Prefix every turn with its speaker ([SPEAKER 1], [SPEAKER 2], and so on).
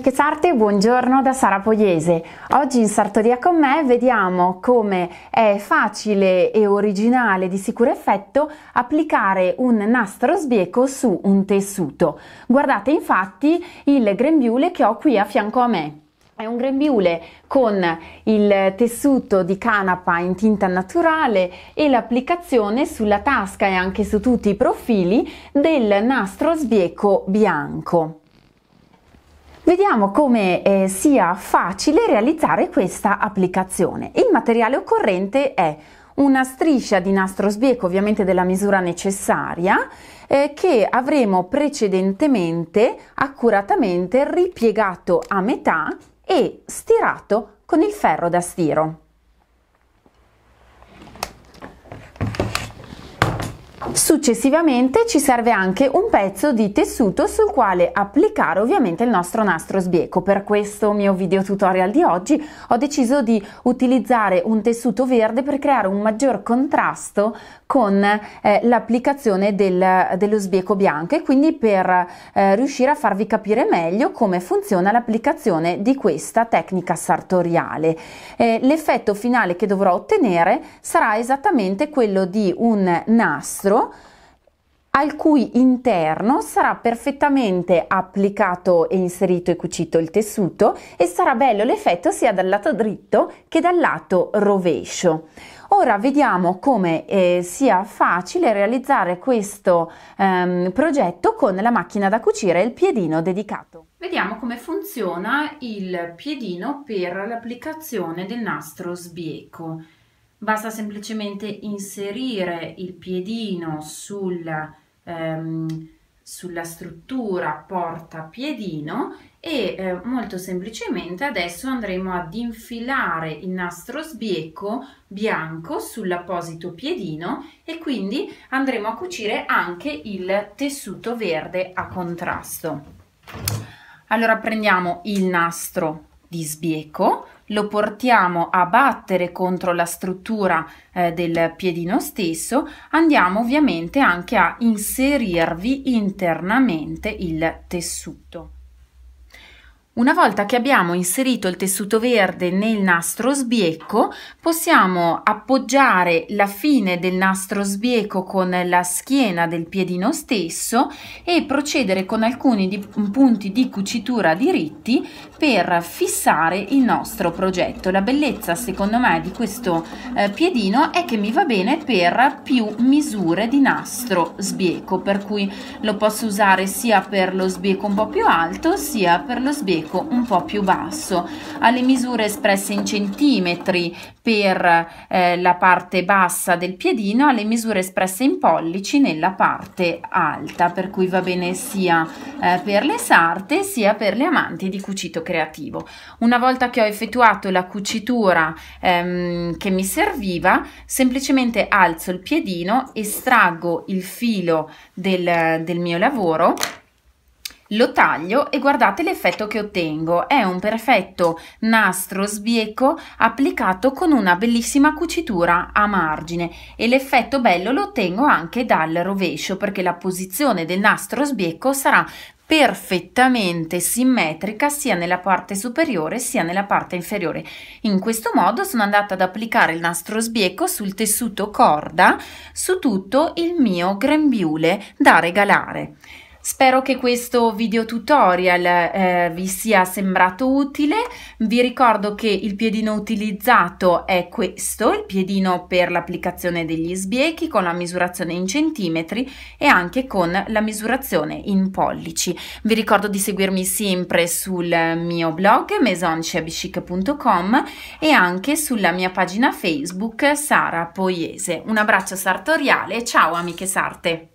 [SPEAKER 1] amiche sarte, buongiorno da Sara Pogliese. Oggi in Sartoria con me vediamo come è facile e originale di sicuro effetto applicare un nastro sbieco su un tessuto. Guardate infatti il grembiule che ho qui a fianco a me. È un grembiule con il tessuto di canapa in tinta naturale e l'applicazione sulla tasca e anche su tutti i profili del nastro sbieco bianco. Vediamo come eh, sia facile realizzare questa applicazione. Il materiale occorrente è una striscia di nastro sbieco, ovviamente della misura necessaria, eh, che avremo precedentemente accuratamente ripiegato a metà e stirato con il ferro da stiro. Successivamente ci serve anche un pezzo di tessuto sul quale applicare ovviamente il nostro nastro sbieco. Per questo mio video tutorial di oggi ho deciso di utilizzare un tessuto verde per creare un maggior contrasto con eh, l'applicazione del, dello sbieco bianco e quindi per eh, riuscire a farvi capire meglio come funziona l'applicazione di questa tecnica sartoriale. Eh, l'effetto finale che dovrò ottenere sarà esattamente quello di un nastro al cui interno sarà perfettamente applicato e inserito e cucito il tessuto e sarà bello l'effetto sia dal lato dritto che dal lato rovescio. Ora vediamo come eh, sia facile realizzare questo ehm, progetto con la macchina da cucire e il piedino dedicato. Vediamo come funziona il piedino per l'applicazione del nastro sbieco. Basta semplicemente inserire il piedino sul ehm, sulla struttura porta piedino e eh, molto semplicemente adesso andremo ad infilare il nastro sbieco bianco sull'apposito piedino e quindi andremo a cucire anche il tessuto verde a contrasto. Allora prendiamo il nastro di sbieco, lo portiamo a battere contro la struttura eh, del piedino stesso, andiamo ovviamente anche a inserirvi internamente il tessuto. Una volta che abbiamo inserito il tessuto verde nel nastro sbieco, possiamo appoggiare la fine del nastro sbieco con la schiena del piedino stesso e procedere con alcuni di punti di cucitura diritti per fissare il nostro progetto. La bellezza secondo me di questo eh, piedino è che mi va bene per più misure di nastro sbieco, per cui lo posso usare sia per lo sbieco un po' più alto sia per lo sbieco pubblico un po' più basso, alle misure espresse in centimetri per eh, la parte bassa del piedino, alle misure espresse in pollici nella parte alta, per cui va bene sia eh, per le sarte sia per le amanti di cucito creativo. Una volta che ho effettuato la cucitura ehm, che mi serviva, semplicemente alzo il piedino, estraggo il filo del, del mio lavoro lo taglio e guardate l'effetto che ottengo, è un perfetto nastro sbieco applicato con una bellissima cucitura a margine e l'effetto bello lo ottengo anche dal rovescio perché la posizione del nastro sbieco sarà perfettamente simmetrica sia nella parte superiore sia nella parte inferiore. In questo modo sono andata ad applicare il nastro sbieco sul tessuto corda su tutto il mio grembiule da regalare. Spero che questo video tutorial eh, vi sia sembrato utile, vi ricordo che il piedino utilizzato è questo, il piedino per l'applicazione degli sbiechi con la misurazione in centimetri e anche con la misurazione in pollici. Vi ricordo di seguirmi sempre sul mio blog mesonceabichic.com e anche sulla mia pagina Facebook Sara Poiese. Un abbraccio sartoriale, ciao amiche sarte!